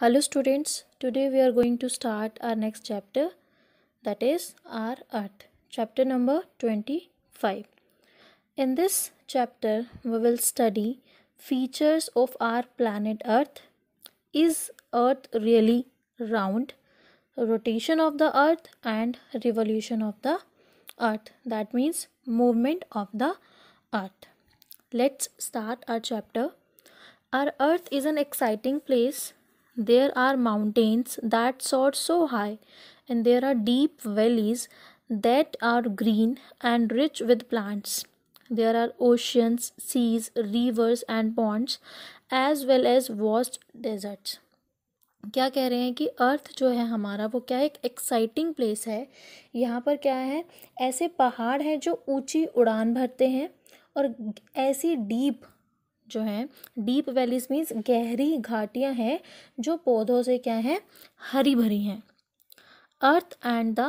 hello students today we are going to start our next chapter that is our earth chapter number 25 in this chapter we will study features of our planet earth is earth really round rotation of the earth and revolution of the earth that means movement of the earth let's start our chapter our earth is an exciting place there are mountains that soar so high, and there are deep valleys that are green and rich with plants. There are oceans, seas, rivers, and ponds, as well as vast deserts. क्या कह रहे हैं कि अर्थ जो है हमारा वो क्या एक एक्साइटिंग प्लेस है यहाँ पर क्या है ऐसे पहाड़ हैं जो ऊंची उड़ान भरते हैं और ऐसी डीप जो है डीप वैलीज मीन्स गहरी घाटियाँ हैं जो पौधों से क्या हैं हरी भरी हैं earth and the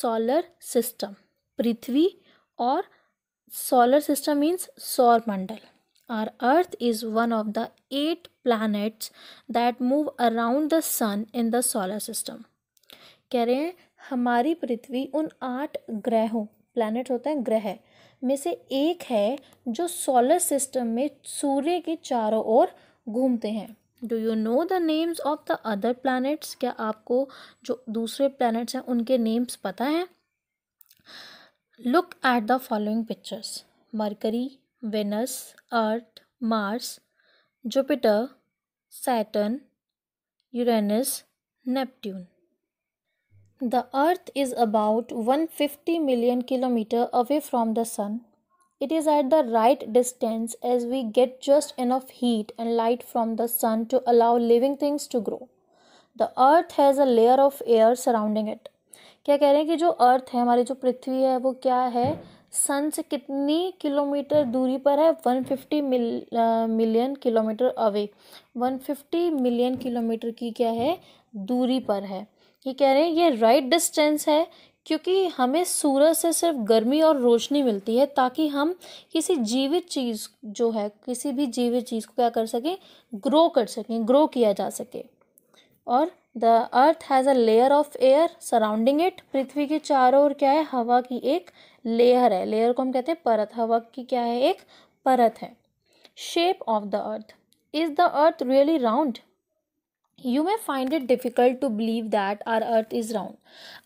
solar system पृथ्वी और सोलर सिस्टम मीन्स सौर मंडल our earth is one of the eight planets that move around the sun in the solar system कह रहे हैं हमारी पृथ्वी उन आठ ग्रहों प्लैनेट होते हैं ग्रह में से एक है जो सोलर सिस्टम में सूर्य के चारों ओर घूमते हैं do you know the names of the other planets क्या आपको जो दूसरे प्लैनेट्स हैं उनके नेम्स पता हैं look at the following pictures Mercury Venus Earth Mars Jupiter Saturn Uranus Neptune The Earth is about 150 million kilometer away from the sun. It is at the right distance as we get just enough heat and light from the sun to allow living things to grow. The Earth has a layer of air surrounding it. क्या कह रहे हैं कि जो earth है हमारी जो पृथ्वी है वो क्या है सन से कितनी किलोमीटर दूरी पर है one 150 million kilometre away one fifty million kilometre की क्या है दूरी पर है ये कह रहे हैं ये राइट डिस्टेंस है क्योंकि हमें सूरज से सिर्फ गर्मी और रोशनी मिलती है ताकि हम किसी जीवित चीज़ जो है किसी भी जीवित चीज़ को क्या कर सकें ग्रो कर सकें ग्रो किया जा सके और the earth has a layer of air surrounding it पृथ्वी के चारों ओर क्या है हवा की एक लेयर है लेयर को हम कहते हैं परत हवा की क्या है एक परत है shape of the earth is the earth really round you may find it difficult to believe that our earth is round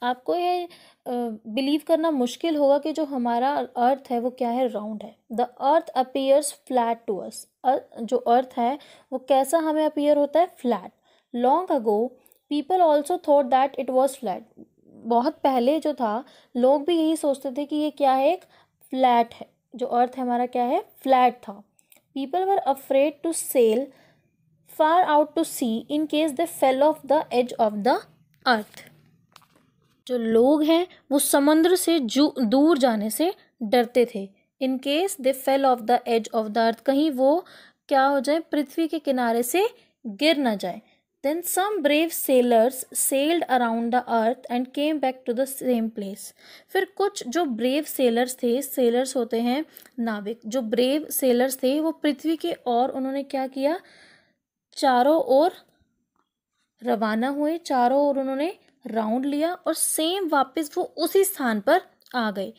आपको ये बिलीव करना मुश्किल होगा कि जो हमारा अर्थ है वो क्या है राउंड है the earth appears flat to us जो अर्थ है वो कैसा हमें अपीयर होता है flat long ago people also thought that it was flat बहुत पहले जो था लोग भी यही सोचते थे कि ये क्या है एक फ्लैट है जो अर्थ हमारा क्या है फ्लैट था people were afraid to sail far out to sea in case they fell off the edge of the earth. जो लोग हैं वो समुद्र से दूर जाने से डरते थे in case they fell off the edge of the earth कहीं वो क्या हो जाए पृथ्वी के किनारे से गिर ना जाए then some brave sailors sailed around the earth and came back to the same place फिर कुछ जो ब्रेव सेलर्स थे सेलर्स होते हैं नाविक जो ब्रेव सेलर्स थे वो पृथ्वी के और उन्होंने क्या किया चारों ओर रवाना हुए चारों ओर उन्होंने राउंड लिया और सेम वापस वो उसी स्थान पर आ गए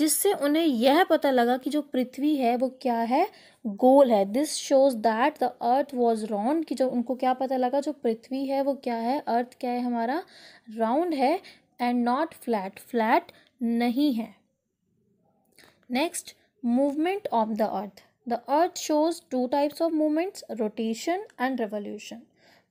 जिससे उन्हें यह पता लगा कि जो पृथ्वी है वो क्या है गोल है this shows that the earth was round कि जो उनको क्या पता लगा जो पृथ्वी है वो क्या है अर्थ क्या है हमारा राउंड है एंड नॉट फ्लैट फ्लैट नहीं है next movement of the earth The earth shows two types of movements rotation and revolution.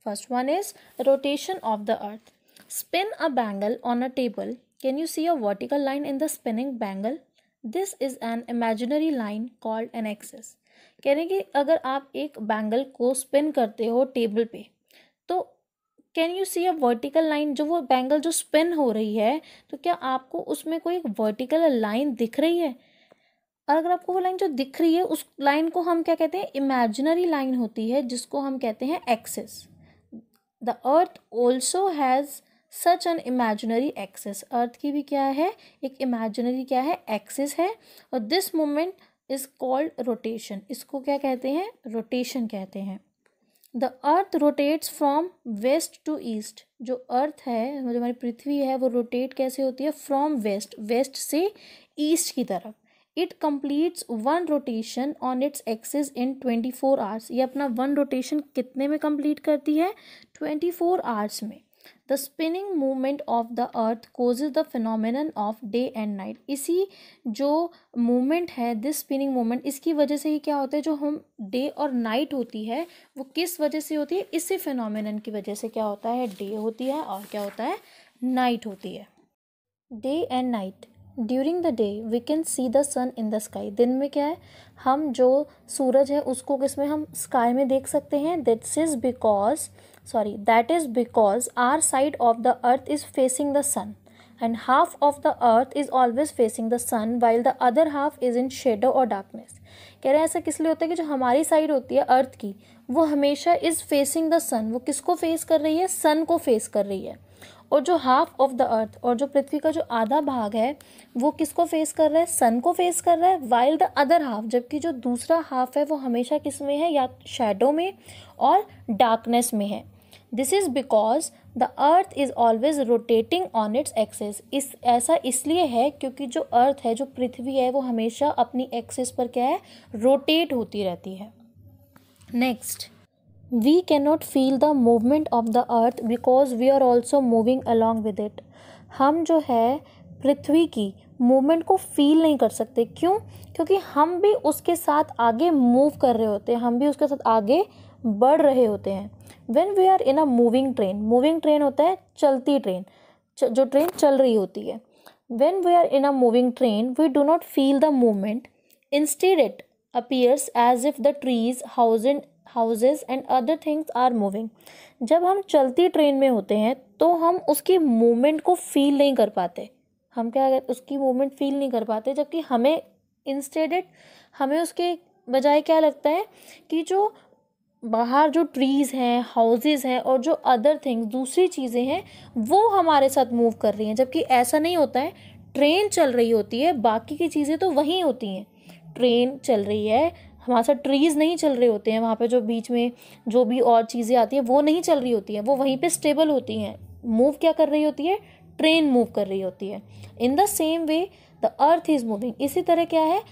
First one is rotation of the earth. Spin a bangle on a table. Can you see a vertical line in the spinning bangle? This is an imaginary line called an axis. कह रहे कि अगर आप एक bangle को spin करते हो table पे तो can you see a vertical line जो वो बैंगल जो स्पिन हो रही है तो क्या आपको उसमें कोई वर्टिकल लाइन दिख रही है और अगर आपको वो लाइन जो दिख रही है उस लाइन को हम क्या कहते हैं इमेजिनरी लाइन होती है जिसको हम कहते हैं axis the earth also has such an imaginary axis earth की भी क्या है एक इमेजिनरी क्या है एक्सेस है और this moment is called rotation इसको क्या कहते हैं रोटेशन कहते हैं the earth rotates from west to east जो अर्थ है जो हमारी पृथ्वी है वो रोटेट कैसे होती है फ्रॉम वेस्ट वेस्ट से ईस्ट की तरफ it completes one rotation on its axis in twenty four hours ये अपना वन रोटेशन कितने में कम्प्लीट करती है ट्वेंटी फोर आवर्स में the spinning movement of the earth causes the phenomenon of day and night इसी जो मूवमेंट है दिस स्पिनिंग मूवमेंट इसकी वजह से ही क्या होता है जो हम डे और नाइट होती है वो किस वजह से होती है इसी फिनोमिन की वजह से क्या होता है डे होती है और क्या होता है नाइट होती है day and night during the day we can see the sun in the sky दिन में क्या है हम जो सूरज है उसको किसमें हम स्काई में देख सकते हैं that's is because sorry that is because our side of the earth is facing the sun and half of the earth is always facing the sun while the other half is in shadow और darkness कह रहे हैं ऐसा किस लिए होता है कि जो हमारी साइड होती है अर्थ की वो हमेशा इज फेसिंग द सन वो किसको फेस कर रही है सन को फेस कर रही है और जो हाफ ऑफ द अर्थ और जो पृथ्वी का जो आधा भाग है वो किसको फेस कर रहा है सन को फेस कर रहा है वाइल द अदर हाफ जबकि जो दूसरा हाफ है वो हमेशा किस में है या शेडो में और डार्कनेस में है this is because the earth is always rotating on its axis इस ऐसा इसलिए है क्योंकि जो अर्थ है जो पृथ्वी है वो हमेशा अपनी एक्सेस पर क्या है रोटेट होती रहती है next we cannot feel the movement of the earth because we are also moving along with it हम जो है पृथ्वी की मूवमेंट को फील नहीं कर सकते क्यों क्योंकि हम भी उसके साथ आगे मूव कर रहे होते हैं हम भी उसके साथ आगे बढ़ रहे होते हैं when we are in a moving train moving train होता है चलती ट्रेन जो ट्रेन चल रही होती है when we are in a moving train we do not feel the movement instead it appears as if the trees houses and houses and other things are moving जब हम चलती ट्रेन में होते हैं तो हम उसकी मूवमेंट को फील नहीं कर पाते हम क्या उसकी मूवमेंट फील नहीं कर पाते जबकि हमें इंस्टेडेड हमें उसके बजाय क्या लगता है कि जो बाहर जो ट्रीज़ हैं हाउसेज हैं और जो अदर थिंग्स दूसरी चीज़ें हैं वो हमारे साथ मूव कर रही हैं जबकि ऐसा नहीं होता है ट्रेन चल रही होती है बाकी की चीज़ें तो वहीं होती हैं ट्रेन चल रही है हमारे साथ ट्रीज़ नहीं चल रहे होते हैं वहाँ पे जो बीच में जो भी और चीज़ें आती हैं वो नहीं चल रही होती हैं वो वहीं पे स्टेबल होती हैं मूव क्या कर रही होती है ट्रेन मूव कर रही होती है in the same way the earth is moving इसी तरह क्या है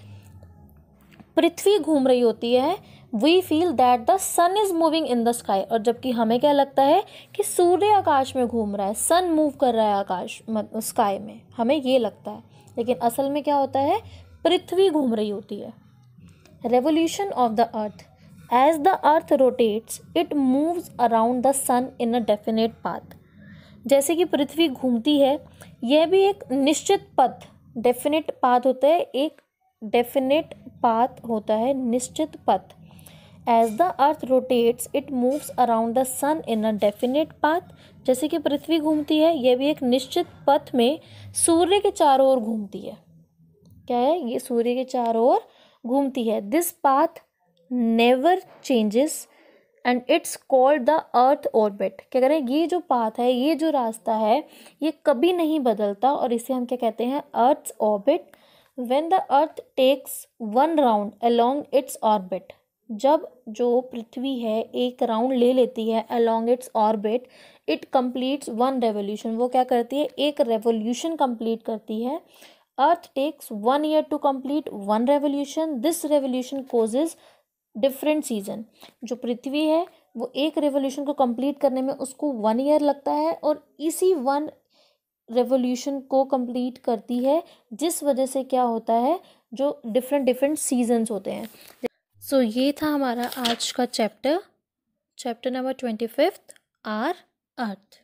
पृथ्वी घूम रही होती है we feel that the sun is moving in the sky और जबकि हमें क्या लगता है कि सूर्य आकाश में घूम रहा है सन मूव कर रहा है आकाश स्काई में हमें ये लगता है लेकिन असल में क्या होता है पृथ्वी घूम रही होती है revolution of the earth. As the earth rotates, it moves around the sun in a definite path. जैसे कि पृथ्वी घूमती है यह भी एक निश्चित पथ डेफिनेट पाथ होता है एक डेफिनेट पाथ होता है निश्चित पथ as the earth rotates it moves around the sun in a definite path जैसे कि पृथ्वी घूमती है यह भी एक निश्चित पथ में सूर्य के चारों ओर घूमती है क्या है ये सूर्य के चारों ओर घूमती है this path never changes and it's called the earth orbit क्या करें ये जो पाथ है ये जो रास्ता है ये कभी नहीं बदलता और इसे हम क्या कहते हैं earth orbit when the earth takes one round along its orbit जब जो पृथ्वी है एक राउंड ले लेती है along its orbit it completes one revolution वो क्या करती है एक रेवोल्यूशन कम्प्लीट करती है earth takes one year to complete one revolution this revolution causes different season जो पृथ्वी है वो एक रेवोल्यूशन को कंप्लीट करने में उसको वन ईयर लगता है और इसी वन रेवोल्यूशन को कंप्लीट करती है जिस वजह से क्या होता है जो डिफरेंट डिफरेंट सीजन्स होते हैं सो so, ये था हमारा आज का chapter chapter number twenty fifth our earth